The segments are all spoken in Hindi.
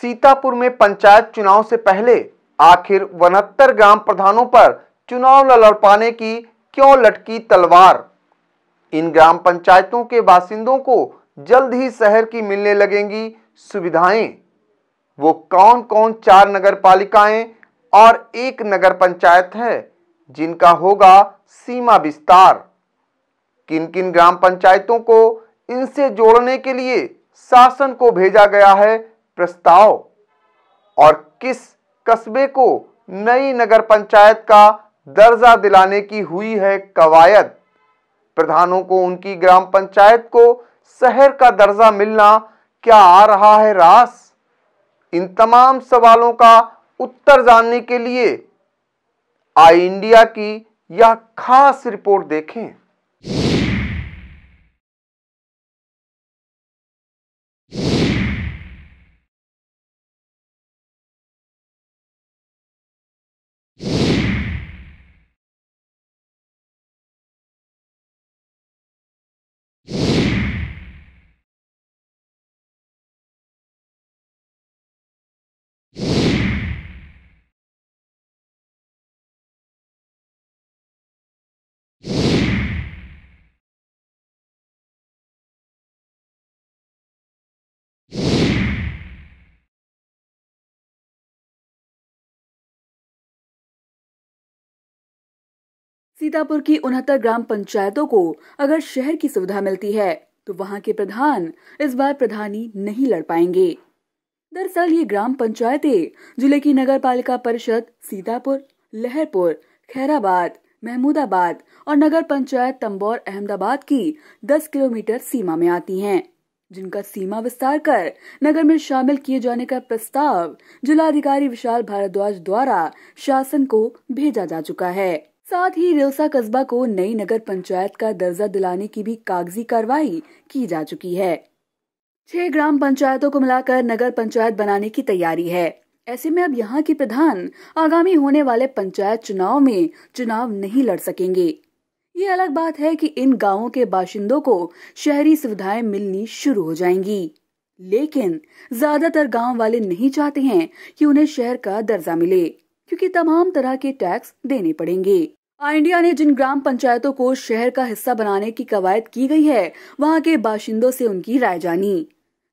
सीतापुर में पंचायत चुनाव से पहले आखिर उनहत्तर ग्राम प्रधानों पर चुनाव लड़ पाने की क्यों लटकी तलवार इन ग्राम पंचायतों के बासिंदों को जल्द ही शहर की मिलने लगेंगी सुविधाएं वो कौन कौन चार नगर पालिकाएं और एक नगर पंचायत है जिनका होगा सीमा विस्तार किन किन ग्राम पंचायतों को इनसे जोड़ने के लिए शासन को भेजा गया है प्रस्ताव और किस कस्बे को नई नगर पंचायत का दर्जा दिलाने की हुई है कवायद प्रधानों को उनकी ग्राम पंचायत को शहर का दर्जा मिलना क्या आ रहा है रास इन तमाम सवालों का उत्तर जानने के लिए आई इंडिया की यह खास रिपोर्ट देखें सीतापुर की उनहत्तर ग्राम पंचायतों को अगर शहर की सुविधा मिलती है तो वहाँ के प्रधान इस बार प्रधानी नहीं लड़ पाएंगे दरअसल ये ग्राम पंचायतें जिले की नगर पालिका परिषद सीतापुर लहरपुर खैराबाद महमूदाबाद और नगर पंचायत तंबौर अहमदाबाद की 10 किलोमीटर सीमा में आती हैं, जिनका सीमा विस्तार कर नगर में शामिल किए जाने का प्रस्ताव जिलाधिकारी विशाल भारद्वाज द्वारा शासन को भेजा जा चुका है साथ ही रिलसा कस्बा को नई नगर पंचायत का दर्जा दिलाने की भी कागजी कार्रवाई की जा चुकी है छह ग्राम पंचायतों को मिलाकर नगर पंचायत बनाने की तैयारी है ऐसे में अब यहाँ के प्रधान आगामी होने वाले पंचायत चुनाव में चुनाव नहीं लड़ सकेंगे ये अलग बात है कि इन गांवों के बाशिंदों को शहरी सुविधाएं मिलनी शुरू हो जाएंगी लेकिन ज्यादातर गांव वाले नहीं चाहते हैं कि उन्हें शहर का दर्जा मिले क्योंकि तमाम तरह के टैक्स देने पड़ेंगे इंडिया ने जिन ग्राम पंचायतों को शहर का हिस्सा बनाने की कवायद की गई है वहाँ के बाशिंदों से उनकी राय जानी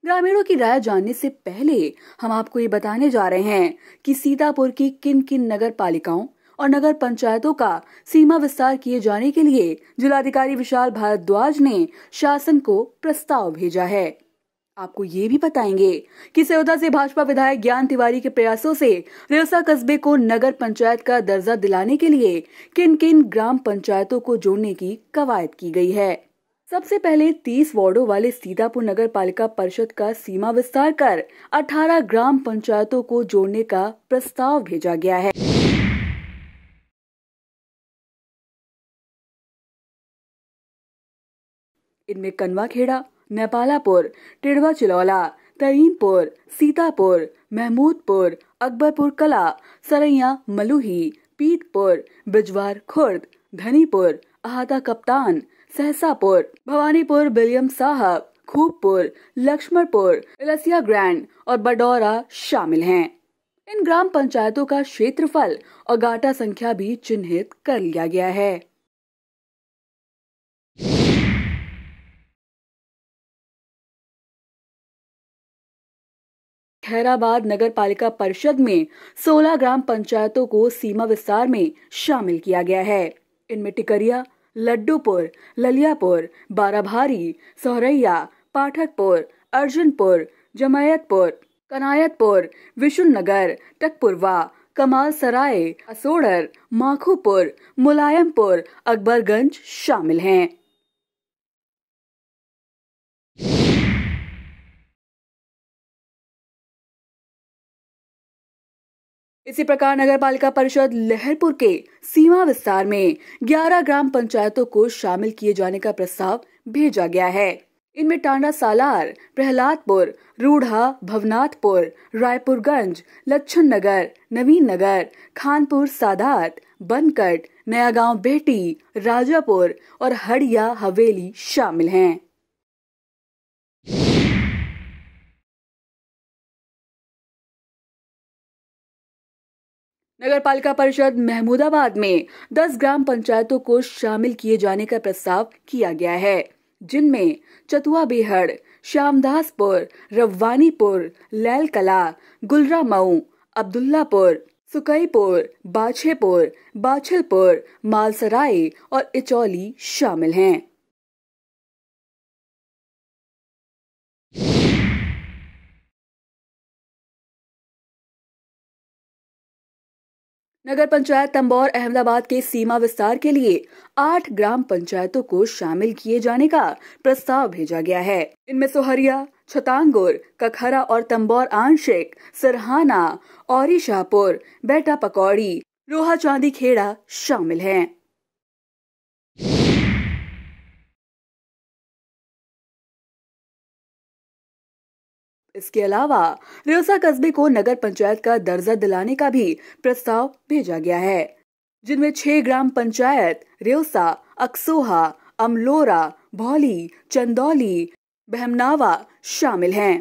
ग्रामीणों की राय जानने से पहले हम आपको ये बताने जा रहे हैं कि सीतापुर की किन किन नगर पालिकाओं और नगर पंचायतों का सीमा विस्तार किए जाने के लिए जिलाधिकारी विशाल भारद्वाज ने शासन को प्रस्ताव भेजा है आपको ये भी बताएंगे कि सयोदा से भाजपा विधायक ज्ञान तिवारी के प्रयासों से रेवसा कस्बे को नगर पंचायत का दर्जा दिलाने के लिए किन किन ग्राम पंचायतों को जोड़ने की कवायद की गई है सबसे पहले 30 वार्डो वाले सीतापुर नगर पालिका परिषद का सीमा विस्तार कर 18 ग्राम पंचायतों को जोड़ने का प्रस्ताव भेजा गया है इनमें कनवा खेड़ा नेपालापुर टिडवा चिलौला तरीनपुर सीतापुर महमूदपुर अकबरपुर कला सरैया मलूही पीतपुर बिजवार खुर्द धनीपुर अहाता कप्तान सहसापुर भवानीपुर विलियम साहब खूबपुर लक्ष्मणपुर इलसिया ग्रैंड और बडौरा शामिल हैं। इन ग्राम पंचायतों का क्षेत्रफल और गाटा संख्या भी चिन्हित कर लिया गया है खैराबाद नगर पालिका परिषद में 16 ग्राम पंचायतों को सीमा विस्तार में शामिल किया गया है इनमें टिकरिया लड्डूपुर ललियापुर बाराभारी सौरैया पाठकपुर अर्जुनपुर जमायतपुर कनायतपुर विशुनगर टकपुरवा कमाल सराय असोडर माखोपुर मुलायमपुर अकबरगंज शामिल हैं इसी प्रकार नगर पालिका परिषद लहरपुर के सीमा विस्तार में 11 ग्राम पंचायतों को शामिल किए जाने का प्रस्ताव भेजा गया है इनमें टांडा सालार प्रहलादपुर रूढ़ा भवनाथपुर रायपुरगंज लक्षण नगर नवीन नगर खानपुर सादात बनकट नया गांव बेटी राजापुर और हड़िया हवेली शामिल हैं नगर पालिका परिषद महमूदाबाद में 10 ग्राम पंचायतों को शामिल किए जाने का प्रस्ताव किया गया है जिनमें चतुआ बेहड़ श्यामदासपुर रवानीपुर लैल कला गुलरा मऊ अब्दुल्लापुर सुकईपुर बाछेपुर बाछलपुर मालसराय और इचौली शामिल हैं नगर पंचायत तंबौर अहमदाबाद के सीमा विस्तार के लिए आठ ग्राम पंचायतों को शामिल किए जाने का प्रस्ताव भेजा गया है इनमें सोहरिया छतांगुर कखरा और तंबौर आंशिक सरहाना और शाहपुर बेटा पकौड़ी रोहा चांदी खेड़ा शामिल हैं। इसके अलावा रियोसा कस्बे को नगर पंचायत का दर्जा दिलाने का भी प्रस्ताव भेजा गया है जिनमें छह ग्राम पंचायत रियोसा अक्सोहा अमलोरा भौली चंदौली बहमनावा शामिल हैं।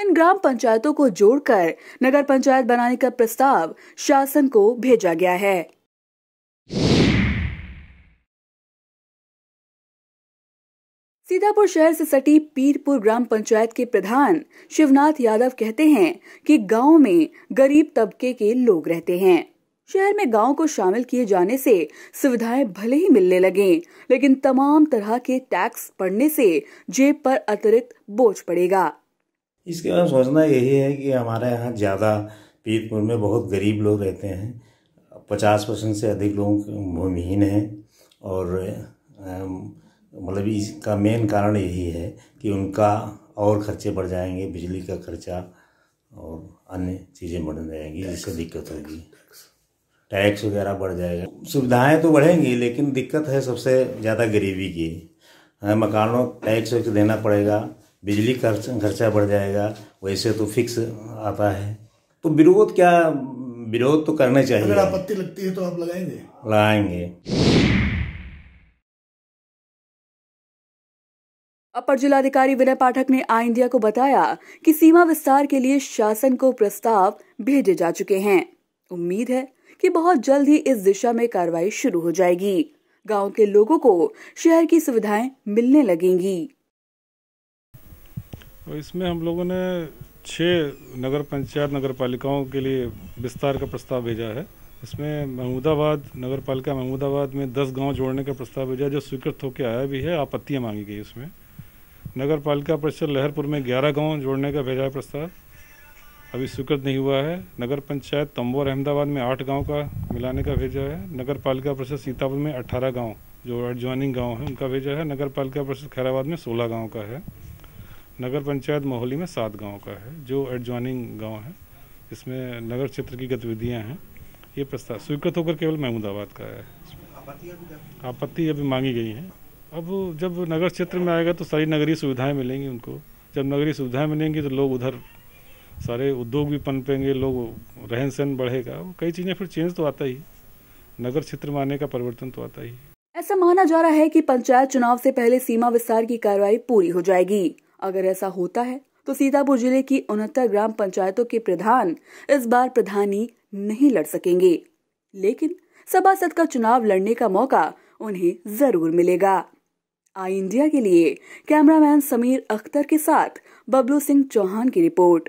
इन ग्राम पंचायतों को जोड़कर नगर पंचायत बनाने का प्रस्ताव शासन को भेजा गया है सीतापुर शहर से सटी पीरपुर ग्राम पंचायत के प्रधान शिवनाथ यादव कहते हैं कि गांव में गरीब तबके के लोग रहते हैं शहर में गांव को शामिल किए जाने से सुविधाएं भले ही मिलने लगे लेकिन तमाम तरह के टैक्स पड़ने से जेब पर अतिरिक्त बोझ पड़ेगा इसके बाद सोचना यही है कि हमारे यहाँ ज़्यादा पीरपुर में बहुत गरीब लोग रहते हैं पचास परसेंट से अधिक लोग भूमिहीन हैं और मतलब इसका मेन कारण यही है कि उनका और खर्चे बढ़ जाएंगे बिजली का खर्चा और अन्य चीज़ें बढ़ जाएंगी जिससे दिक्कत होगी टैक्स वगैरह बढ़ जाएगा सुविधाएं तो बढ़ेंगी लेकिन दिक्कत है सबसे ज़्यादा गरीबी की हाँ, मकानों टैक्स वैक्स देना पड़ेगा बिजली खर्च खर्चा बढ़ जाएगा वैसे तो फिक्स आता है तो विरोध क्या विरोध तो करना चाहिए अगर आपत्ति लगती है तो आप लगाएंगे लगाएंगे अपर जिलाधिकारी विनय पाठक ने आई इंडिया को बताया कि सीमा विस्तार के लिए शासन को प्रस्ताव भेजे जा चुके हैं उम्मीद है कि बहुत जल्द ही इस दिशा में कार्रवाई शुरू हो जाएगी गांव के लोगों को शहर की सुविधाएं मिलने लगेंगी इसमें हम लोगों ने छह नगर पंचायत नगर पालिकाओं के लिए विस्तार का प्रस्ताव भेजा है इसमें महमूदाबाद नगर पालिका महमूदाबाद में दस गांव जोड़ने का प्रस्ताव भेजा जो स्वीकृत होकर आया भी है आपत्तियाँ मांगी गई उसमें नगर पालिका परिषद लहरपुर में 11 गांव जोड़ने का भेजा है प्रस्ताव अभी स्वीकृत नहीं हुआ है नगर पंचायत तंबोर अहमदाबाद में आठ गांव का मिलाने का भेजा है नगर पालिका परिषद सीतापुर में अट्ठारह गाँव जो एडजॉइनिंग गाँव है उनका भेजा है नगर पालिका परिषद खैराबाद में सोलह गाँव का है नगर पंचायत मोहली में सात गाँव का है जो एडजॉइनिंग गाँव है इसमें नगर क्षेत्र की गतिविधियाँ हैं ये प्रस्ताव स्वीकृत होकर केवल महमूदाबाद का है आपत्ति अभी मांगी गई है अब जब नगर क्षेत्र में आएगा तो सारी नगरीय सुविधाएं मिलेंगी उनको जब नगरीय सुविधाएं मिलेंगी तो लोग उधर सारे उद्योग भी पनपेंगे लोग रहन सहन बढ़ेगा कई चीज़ें फिर चेंज तो आता ही नगर क्षेत्र में आने का परिवर्तन तो आता ही ऐसा माना जा रहा है कि पंचायत चुनाव से पहले सीमा विस्तार की कार्रवाई पूरी हो जाएगी अगर ऐसा होता है तो सीतापुर जिले की उनहत्तर ग्राम पंचायतों के प्रधान इस बार प्रधानी नहीं लड़ सकेंगे लेकिन सभासद का चुनाव लड़ने का मौका उन्हें जरूर मिलेगा आई इंडिया के लिए कैमरामैन समीर अख्तर के साथ बबलू सिंह चौहान की रिपोर्ट